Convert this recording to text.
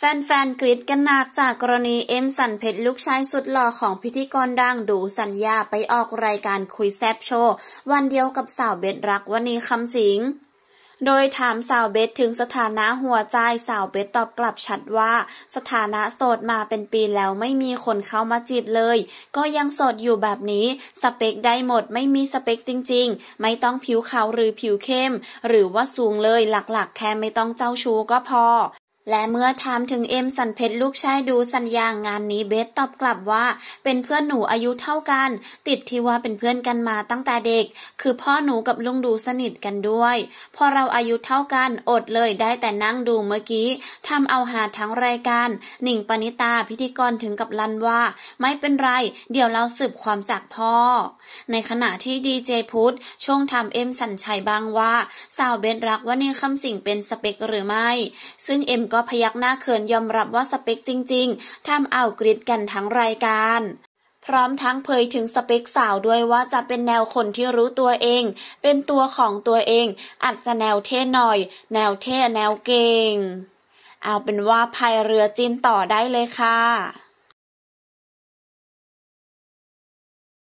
แฟนๆกรีดกันหนักจากกรณีเอ็มสันเพชรลูกชายสุดหล่อของพิธีกรดัง ดูสัญญาไปออกรายการคุยแซบโชว์ วันเดียวกับสาวเบสรักวันีคำสิง โดยถามสาวเบสถึงสถานะหัวใจสาวเบสตอบกลับชัดว่า สถานะโสดมาเป็นปีแล้วไม่มีคนเข้ามาจีบเลย ก็ยังโสดอยู่แบบนี้ สเปคได้หมดไม่มีสเปคจริง ๆ ไม่ต้องผิวขาวหรือผิวเข้ม หรือว่าสูงเลยหลักๆ แค่ไม่ต้องเจ้าชู้ก็พอและเมื่อถามถึงเอ็มสันเพชรลูกชายดูสัญญางานนี้เบสตอบกลับว่า เป็นเพื่อนหนูอายุเท่ากัน ติดที่ว่าเป็นเพื่อนกันมาตั้งแต่เด็ก คือพ่อหนูกับลุงดูสนิทกันด้วยพอเราอายุเท่ากันอดเลยได้แต่นั่งดูเมื่อกี้ทำเอาหาทั้งรายการ หนิงปณิตาพิธีกรถึงกับลันว่า ไม่เป็นไรเดี๋ยวเราสืบความจากพ่อในขณะที่ดีเจพุทธช่วงทาเอ็มสันชัยบางว่า สาวเบสรักว่านี่คำสิ่งเป็นสเปกหรือไม่ ซึ่งเอ็มก็็พยักหน้าเขินยอมรับว่าสเปคจริง ๆทำเอากริดกันทั้งรายการ พร้อมทั้งเผยถึงสเปคสาวด้วยว่าจะเป็นแนวคนที่รู้ตัวเอง เป็นตัวของตัวเอง อาจจะแนวเท่หน่อย แนวเท่แนวเก่ง เอาเป็นว่าภายเรือจีนต่อได้เลยค่ะ